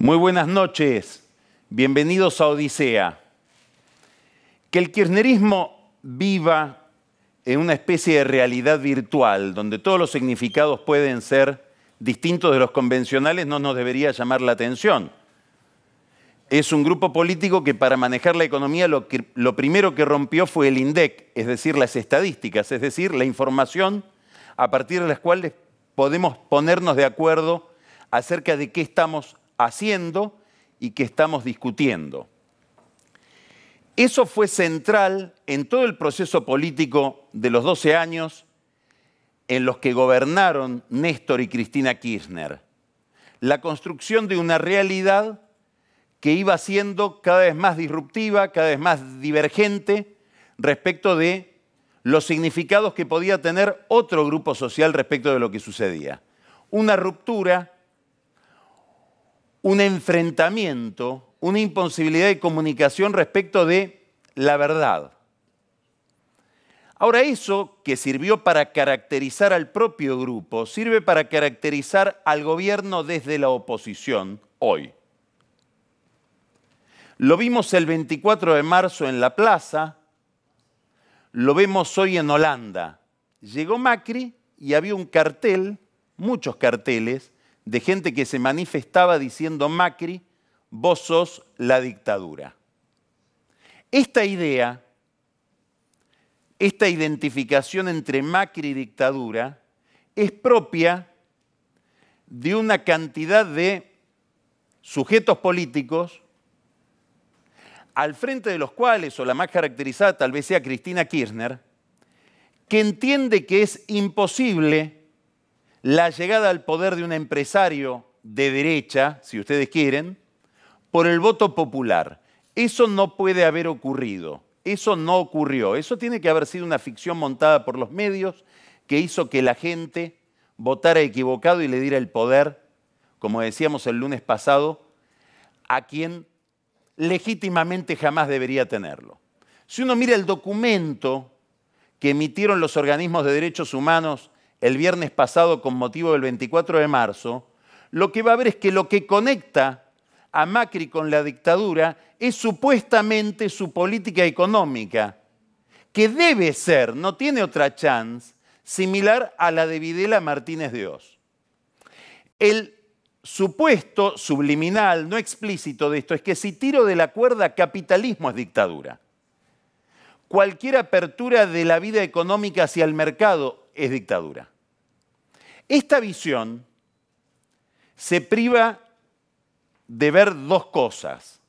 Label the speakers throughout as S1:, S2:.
S1: Muy buenas noches, bienvenidos a Odisea. Que el kirchnerismo viva en una especie de realidad virtual, donde todos los significados pueden ser distintos de los convencionales, no nos debería llamar la atención. Es un grupo político que para manejar la economía lo, primero que rompió fue el INDEC, es decir, las estadísticas, es decir, la información a partir de las cuales podemos ponernos de acuerdo acerca de qué estamos haciendo y que estamos discutiendo. Eso fue central en todo el proceso político de los 12 años en los que gobernaron Néstor y Cristina Kirchner. La construcción de una realidad que iba siendo cada vez más disruptiva, cada vez más divergente respecto de los significados que podía tener otro grupo social respecto de lo que sucedía. Una ruptura un enfrentamiento, una imposibilidad de comunicación respecto de la verdad. Ahora eso que sirvió para caracterizar al propio grupo, sirve para caracterizar al gobierno desde la oposición hoy. Lo vimos el 24 de marzo en la plaza, lo vemos hoy en Holanda. Llegó Macri y había un cartel, muchos carteles, de gente que se manifestaba diciendo Macri, vos sos la dictadura. Esta idea, esta identificación entre Macri y dictadura, es propia de una cantidad de sujetos políticos al frente de los cuales, o la más caracterizada tal vez sea Cristina Kirchner, que entiende que es imposible la llegada al poder de un empresario de derecha, si ustedes quieren, por el voto popular. Eso no puede haber ocurrido, eso no ocurrió, eso tiene que haber sido una ficción montada por los medios que hizo que la gente votara equivocado y le diera el poder, como decíamos el lunes pasado, a quien legítimamente jamás debería tenerlo. Si uno mira el documento que emitieron los organismos de derechos humanos el viernes pasado con motivo del 24 de marzo, lo que va a ver es que lo que conecta a Macri con la dictadura es supuestamente su política económica, que debe ser, no tiene otra chance, similar a la de Videla Martínez de Oz. El supuesto subliminal, no explícito de esto, es que si tiro de la cuerda, capitalismo es dictadura. Cualquier apertura de la vida económica hacia el mercado es dictadura. Esta visión se priva de ver dos cosas,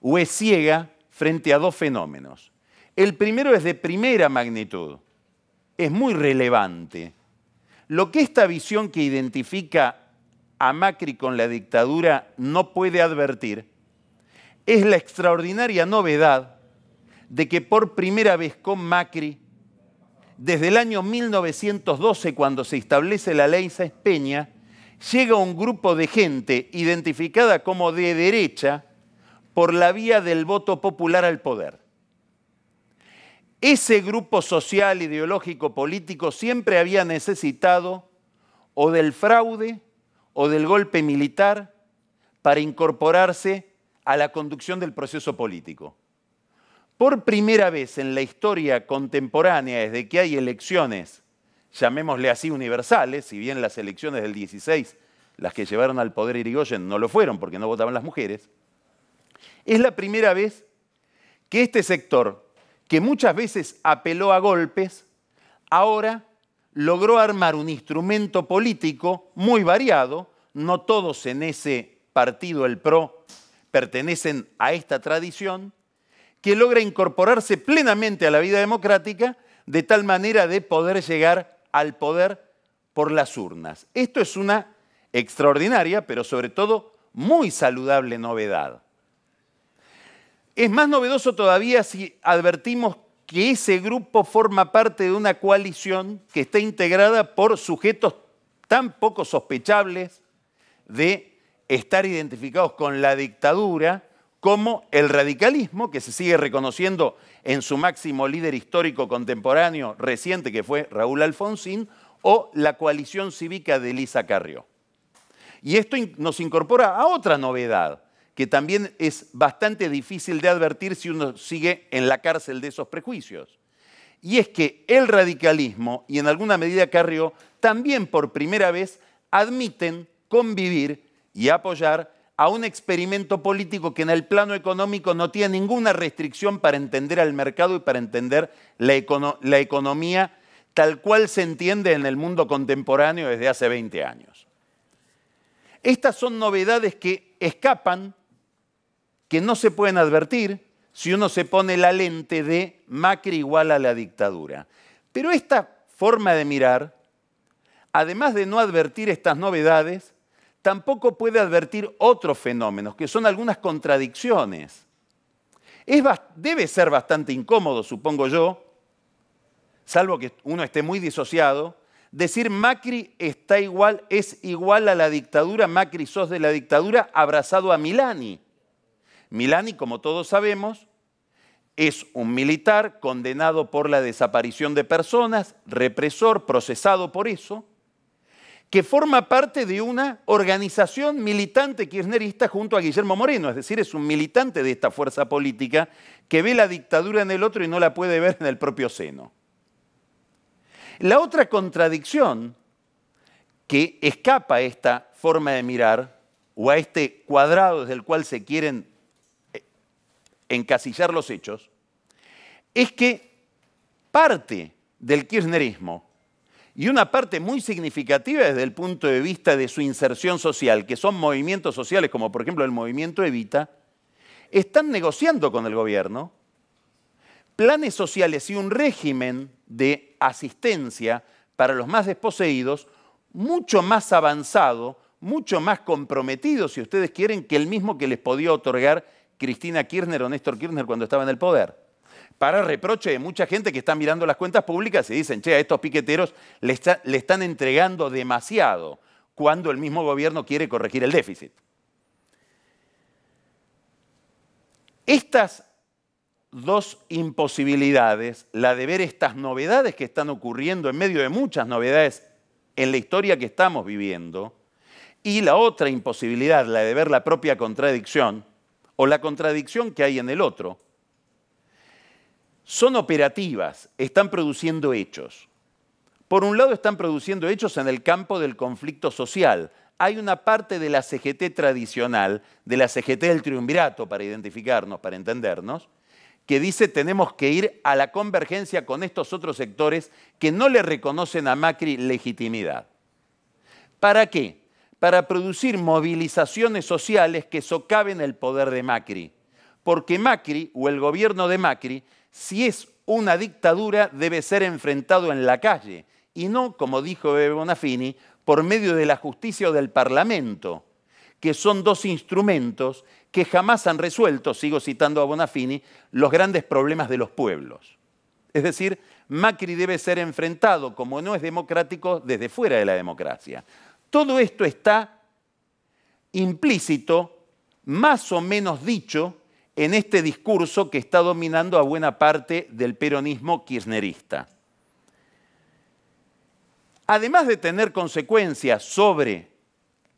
S1: o es ciega frente a dos fenómenos. El primero es de primera magnitud, es muy relevante. Lo que esta visión que identifica a Macri con la dictadura no puede advertir es la extraordinaria novedad de que por primera vez con Macri desde el año 1912, cuando se establece la ley Sáenz Peña, llega un grupo de gente identificada como de derecha por la vía del voto popular al poder. Ese grupo social, ideológico, político siempre había necesitado o del fraude o del golpe militar para incorporarse a la conducción del proceso político por primera vez en la historia contemporánea, desde que hay elecciones, llamémosle así universales, si bien las elecciones del 16, las que llevaron al poder Irigoyen, no lo fueron porque no votaban las mujeres, es la primera vez que este sector, que muchas veces apeló a golpes, ahora logró armar un instrumento político muy variado, no todos en ese partido, el PRO, pertenecen a esta tradición, que logra incorporarse plenamente a la vida democrática de tal manera de poder llegar al poder por las urnas. Esto es una extraordinaria, pero sobre todo muy saludable novedad. Es más novedoso todavía si advertimos que ese grupo forma parte de una coalición que está integrada por sujetos tan poco sospechables de estar identificados con la dictadura, como el radicalismo, que se sigue reconociendo en su máximo líder histórico contemporáneo reciente, que fue Raúl Alfonsín, o la coalición cívica de Elisa Carrió. Y esto nos incorpora a otra novedad, que también es bastante difícil de advertir si uno sigue en la cárcel de esos prejuicios. Y es que el radicalismo y en alguna medida Carrió también por primera vez admiten convivir y apoyar a un experimento político que en el plano económico no tiene ninguna restricción para entender al mercado y para entender la, economía tal cual se entiende en el mundo contemporáneo desde hace 20 años. Estas son novedades que escapan, que no se pueden advertir si uno se pone la lente de Macri igual a la dictadura. Pero esta forma de mirar, además de no advertir estas novedades, tampoco puede advertir otros fenómenos, que son algunas contradicciones. Es debe ser bastante incómodo, supongo yo, salvo que uno esté muy disociado, decir Macri está igual, es igual a la dictadura, Macri sos de la dictadura, abrazado a Milani. Milani, como todos sabemos, es un militar condenado por la desaparición de personas, represor, procesado por eso, que forma parte de una organización militante kirchnerista junto a Guillermo Moreno, es decir, es un militante de esta fuerza política que ve la dictadura en el otro y no la puede ver en el propio seno. La otra contradicción que escapa a esta forma de mirar o a este cuadrado desde el cual se quieren eh, encasillar los hechos, es que parte del kirchnerismo y una parte muy significativa desde el punto de vista de su inserción social, que son movimientos sociales como por ejemplo el movimiento Evita, están negociando con el gobierno planes sociales y un régimen de asistencia para los más desposeídos mucho más avanzado, mucho más comprometido, si ustedes quieren, que el mismo que les podía otorgar Cristina Kirchner o Néstor Kirchner cuando estaba en el poder para reproche de mucha gente que está mirando las cuentas públicas y dicen, che, a estos piqueteros le, le están entregando demasiado cuando el mismo gobierno quiere corregir el déficit. Estas dos imposibilidades, la de ver estas novedades que están ocurriendo en medio de muchas novedades en la historia que estamos viviendo, y la otra imposibilidad, la de ver la propia contradicción o la contradicción que hay en el otro, son operativas, están produciendo hechos. Por un lado están produciendo hechos en el campo del conflicto social. Hay una parte de la CGT tradicional, de la CGT del triunvirato, para identificarnos, para entendernos, que dice tenemos que ir a la convergencia con estos otros sectores que no le reconocen a Macri legitimidad. ¿Para qué? Para producir movilizaciones sociales que socaven el poder de Macri. Porque Macri o el gobierno de Macri si es una dictadura, debe ser enfrentado en la calle y no, como dijo Bonafini, por medio de la justicia o del Parlamento, que son dos instrumentos que jamás han resuelto, sigo citando a Bonafini, los grandes problemas de los pueblos. Es decir, Macri debe ser enfrentado, como no es democrático, desde fuera de la democracia. Todo esto está implícito, más o menos dicho, en este discurso que está dominando a buena parte del peronismo kirchnerista. Además de tener consecuencias sobre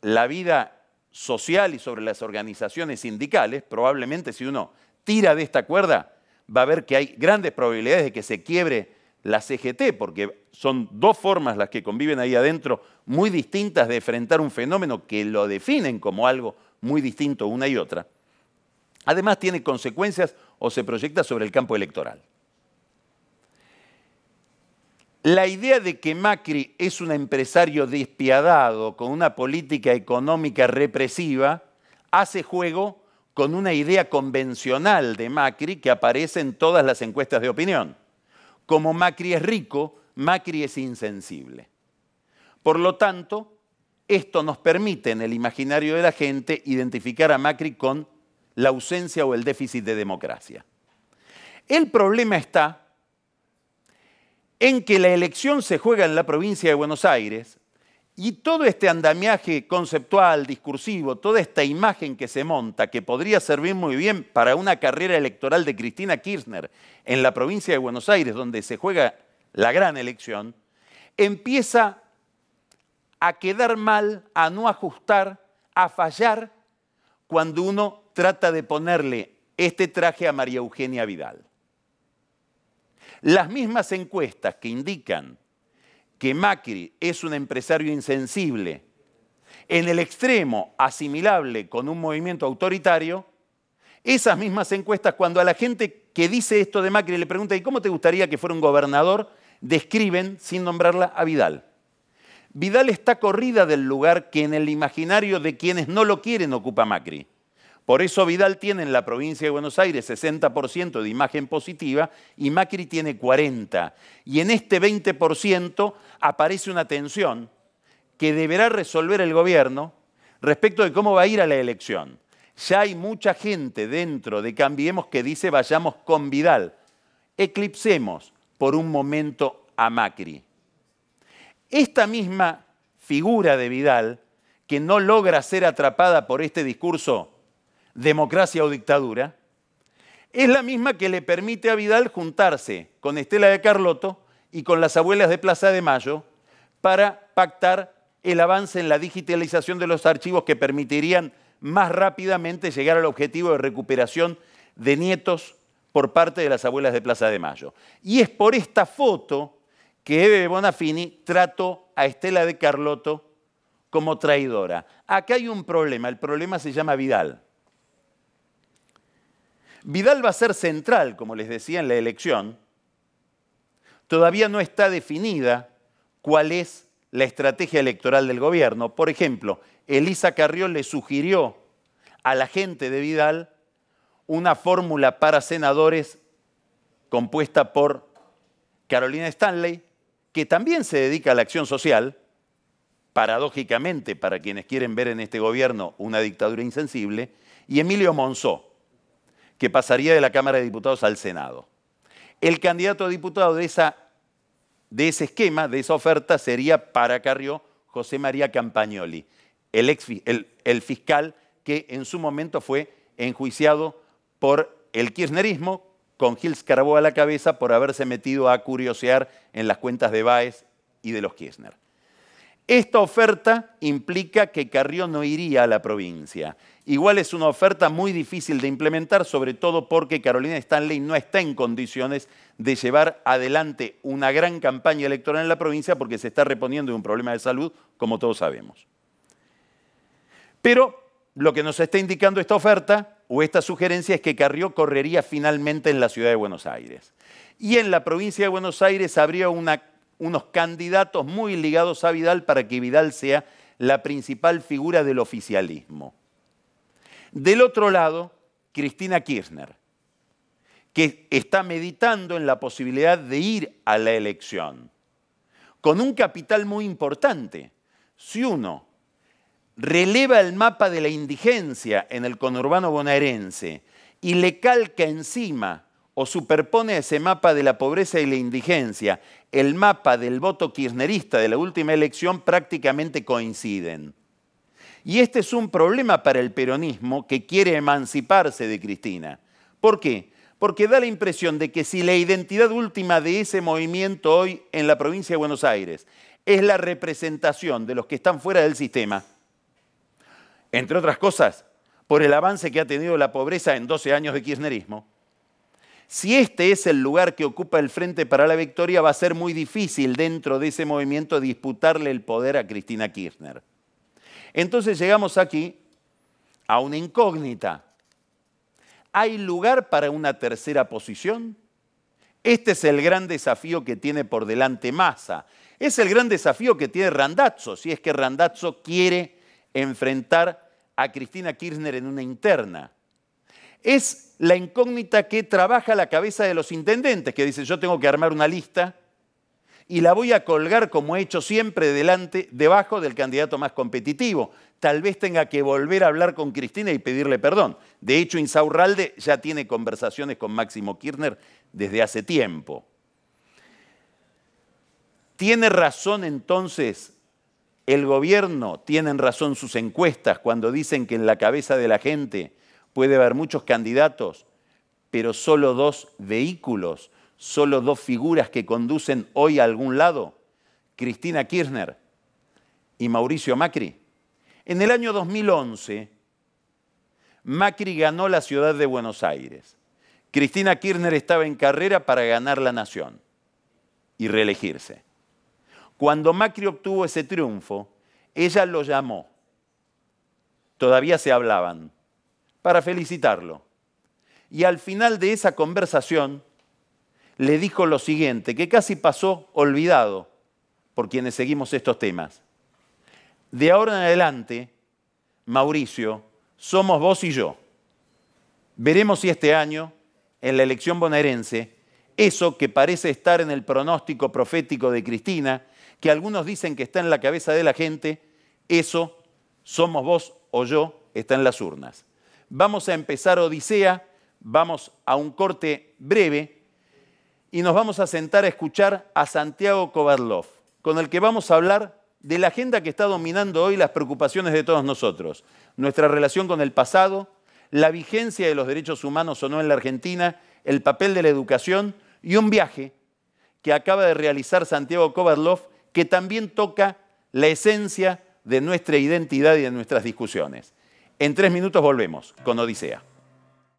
S1: la vida social y sobre las organizaciones sindicales, probablemente si uno tira de esta cuerda, va a ver que hay grandes probabilidades de que se quiebre la CGT, porque son dos formas las que conviven ahí adentro muy distintas de enfrentar un fenómeno que lo definen como algo muy distinto una y otra. Además, tiene consecuencias o se proyecta sobre el campo electoral. La idea de que Macri es un empresario despiadado con una política económica represiva hace juego con una idea convencional de Macri que aparece en todas las encuestas de opinión. Como Macri es rico, Macri es insensible. Por lo tanto, esto nos permite en el imaginario de la gente identificar a Macri con la ausencia o el déficit de democracia. El problema está en que la elección se juega en la provincia de Buenos Aires y todo este andamiaje conceptual, discursivo, toda esta imagen que se monta, que podría servir muy bien para una carrera electoral de Cristina Kirchner en la provincia de Buenos Aires, donde se juega la gran elección, empieza a quedar mal, a no ajustar, a fallar cuando uno trata de ponerle este traje a María Eugenia Vidal. Las mismas encuestas que indican que Macri es un empresario insensible, en el extremo asimilable con un movimiento autoritario, esas mismas encuestas cuando a la gente que dice esto de Macri le pregunta ¿y cómo te gustaría que fuera un gobernador? describen, sin nombrarla, a Vidal. Vidal está corrida del lugar que en el imaginario de quienes no lo quieren ocupa Macri. Por eso Vidal tiene en la provincia de Buenos Aires 60% de imagen positiva y Macri tiene 40%. Y en este 20% aparece una tensión que deberá resolver el gobierno respecto de cómo va a ir a la elección. Ya hay mucha gente dentro de Cambiemos que dice vayamos con Vidal. Eclipsemos por un momento a Macri. Esta misma figura de Vidal, que no logra ser atrapada por este discurso democracia o dictadura, es la misma que le permite a Vidal juntarse con Estela de Carlotto y con las abuelas de Plaza de Mayo para pactar el avance en la digitalización de los archivos que permitirían más rápidamente llegar al objetivo de recuperación de nietos por parte de las abuelas de Plaza de Mayo. Y es por esta foto que Eve Bonafini trató a Estela de Carlotto como traidora. Acá hay un problema, el problema se llama Vidal. Vidal va a ser central, como les decía, en la elección. Todavía no está definida cuál es la estrategia electoral del gobierno. Por ejemplo, Elisa Carrió le sugirió a la gente de Vidal una fórmula para senadores compuesta por Carolina Stanley, que también se dedica a la acción social, paradójicamente para quienes quieren ver en este gobierno una dictadura insensible, y Emilio Monzó, que pasaría de la Cámara de Diputados al Senado. El candidato a diputado de, esa, de ese esquema, de esa oferta, sería para Carrió José María Campagnoli, el, ex, el, fiscal que en su momento fue enjuiciado por el kirchnerismo, con Gil Carbó a la cabeza por haberse metido a curiosear en las cuentas de Baez y de los Kirchner. Esta oferta implica que Carrió no iría a la provincia. Igual es una oferta muy difícil de implementar, sobre todo porque Carolina Stanley no está en condiciones de llevar adelante una gran campaña electoral en la provincia porque se está reponiendo de un problema de salud, como todos sabemos. Pero lo que nos está indicando esta oferta o esta sugerencia es que Carrió correría finalmente en la ciudad de Buenos Aires. Y en la provincia de Buenos Aires habría una unos candidatos muy ligados a Vidal para que Vidal sea la principal figura del oficialismo. Del otro lado, Cristina Kirchner, que está meditando en la posibilidad de ir a la elección, con un capital muy importante. Si uno releva el mapa de la indigencia en el conurbano bonaerense y le calca encima o superpone ese mapa de la pobreza y la indigencia, el mapa del voto kirchnerista de la última elección prácticamente coinciden. Y este es un problema para el peronismo que quiere emanciparse de Cristina. ¿Por qué? Porque da la impresión de que si la identidad última de ese movimiento hoy en la provincia de Buenos Aires es la representación de los que están fuera del sistema, entre otras cosas, por el avance que ha tenido la pobreza en 12 años de kirchnerismo, si este es el lugar que ocupa el Frente para la Victoria, va a ser muy difícil dentro de ese movimiento disputarle el poder a Cristina Kirchner. Entonces llegamos aquí a una incógnita. ¿Hay lugar para una tercera posición? Este es el gran desafío que tiene por delante Massa. Es el gran desafío que tiene Randazzo, si es que Randazzo quiere enfrentar a Cristina Kirchner en una interna es la incógnita que trabaja la cabeza de los intendentes, que dice yo tengo que armar una lista y la voy a colgar como he hecho siempre delante, debajo del candidato más competitivo. Tal vez tenga que volver a hablar con Cristina y pedirle perdón. De hecho, Insaurralde ya tiene conversaciones con Máximo Kirchner desde hace tiempo. ¿Tiene razón entonces el gobierno, tienen razón sus encuestas cuando dicen que en la cabeza de la gente Puede haber muchos candidatos, pero solo dos vehículos, solo dos figuras que conducen hoy a algún lado, Cristina Kirchner y Mauricio Macri. En el año 2011, Macri ganó la ciudad de Buenos Aires. Cristina Kirchner estaba en carrera para ganar la nación y reelegirse. Cuando Macri obtuvo ese triunfo, ella lo llamó. Todavía se hablaban para felicitarlo. Y al final de esa conversación le dijo lo siguiente, que casi pasó olvidado por quienes seguimos estos temas. De ahora en adelante, Mauricio, somos vos y yo. Veremos si este año, en la elección bonaerense, eso que parece estar en el pronóstico profético de Cristina, que algunos dicen que está en la cabeza de la gente, eso somos vos o yo, está en las urnas. Vamos a empezar Odisea, vamos a un corte breve y nos vamos a sentar a escuchar a Santiago Kovarlov, con el que vamos a hablar de la agenda que está dominando hoy las preocupaciones de todos nosotros, nuestra relación con el pasado, la vigencia de los derechos humanos o no en la Argentina, el papel de la educación y un viaje que acaba de realizar Santiago Kovarlov que también toca la esencia de nuestra identidad y de nuestras discusiones. En tres minutos volvemos con Odisea.